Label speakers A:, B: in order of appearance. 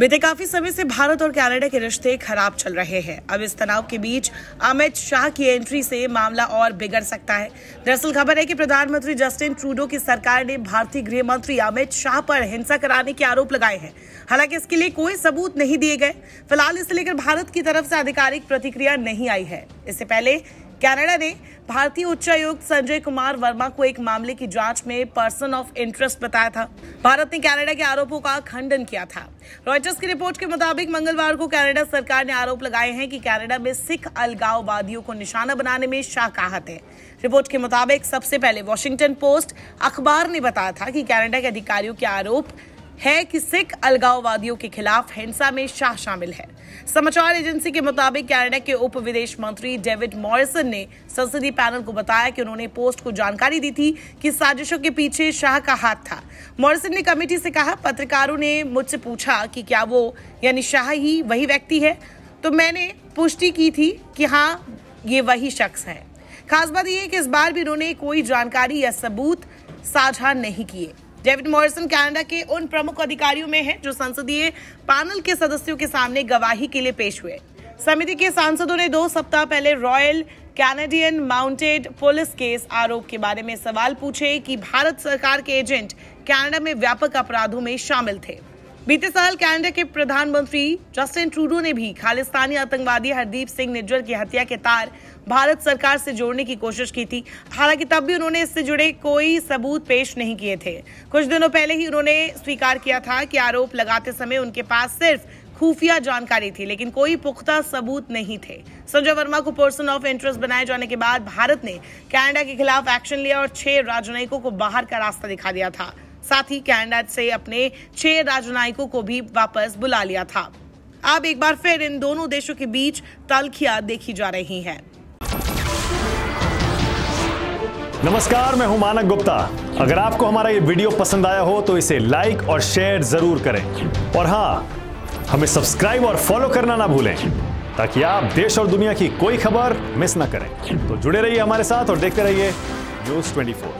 A: बीते काफी समय से भारत और कनाडा के रिश्ते खराब चल रहे हैं अब इस तनाव के बीच अमित शाह की एंट्री से मामला और बिगड़ सकता है दरअसल खबर है कि प्रधानमंत्री जस्टिन ट्रूडो की सरकार ने भारतीय गृह मंत्री अमित शाह पर हिंसा कराने के आरोप लगाए हैं हालांकि इसके लिए कोई सबूत नहीं दिए गए फिलहाल इसे लेकर भारत की तरफ से आधिकारिक प्रतिक्रिया नहीं आई है इससे पहले कैनेडा ने भारतीय उच्चायुक्त संजय कुमार वर्मा को एक मामले की जांच में पर्सन ऑफ इंटरेस्ट बताया था भारत ने कनाडा के आरोपों का खंडन किया था रॉयटर्स की रिपोर्ट के मुताबिक मंगलवार को कनाडा सरकार ने आरोप लगाए हैं कि कनाडा में सिख अलगाववादियों को निशाना बनाने में शाकाहत है रिपोर्ट के मुताबिक सबसे पहले वॉशिंगटन पोस्ट अखबार ने बताया था कि कनाडा के अधिकारियों के आरोप है कि सिख अलगाववादियों के खिलाफ हिंसा में शाह शामिल है समाचार एजेंसी के मुताबिक कैनेडा के उप विदेश मंत्री डेविड मॉरिसन ने संसदीय पैनल को बताया कि उन्होंने पोस्ट को जानकारी दी थी कि साजिशों के पीछे शाह का हाथ था मॉरिसन ने कमेटी से कहा पत्रकारों ने मुझसे पूछा कि क्या वो यानी शाह ही वही व्यक्ति है तो मैंने पुष्टि की थी कि हाँ ये वही शख्स है खास बात यह है कि इस बार भी उन्होंने कोई जानकारी या सबूत साझा नहीं किए डेविड मॉरिसन कनाडा के उन प्रमुख अधिकारियों में हैं जो संसदीय पैनल के सदस्यों के सामने गवाही के लिए पेश हुए समिति के सांसदों ने दो सप्ताह पहले Royal Canadian Mounted Police case आरोप के बारे में सवाल पूछे कि भारत सरकार के एजेंट कनाडा में व्यापक अपराधों में शामिल थे बीते साल कैनेडा के प्रधानमंत्री जस्टिन ट्रूडो ने भी खालिस्तानी आतंकवादी हरदीप सिंह निज्जर की हत्या के तार भारत सरकार से जोड़ने की कोशिश की थी हालांकि तब भी उन्होंने इससे जुड़े कोई सबूत पेश नहीं किए थे कुछ दिनों पहले ही उन्होंने स्वीकार किया था कि आरोप लगाते समय उनके पास सिर्फ खुफिया जानकारी थी लेकिन कोई पुख्ता सबूत नहीं थे संजय वर्मा को पर्सन ऑफ इंटरेस्ट बनाए जाने के बाद भारत ने कनाडा के खिलाफ एक्शन लिया और छह राजनयिकों को बाहर का रास्ता दिखा दिया था साथ ही कैनेडा से अपने छह राजनयिकों को भी वापस बुला लिया था अब एक बार फिर इन दोनों देशों के बीच तलखिया देखी जा रही है
B: नमस्कार मैं हूं मानक गुप्ता अगर आपको हमारा ये वीडियो पसंद आया हो तो इसे लाइक और शेयर जरूर करें और हाँ हमें सब्सक्राइब और फॉलो करना ना भूलें ताकि आप देश और दुनिया की कोई खबर मिस ना करें तो जुड़े रहिए हमारे साथ और देखते रहिए न्यूज ट्वेंटी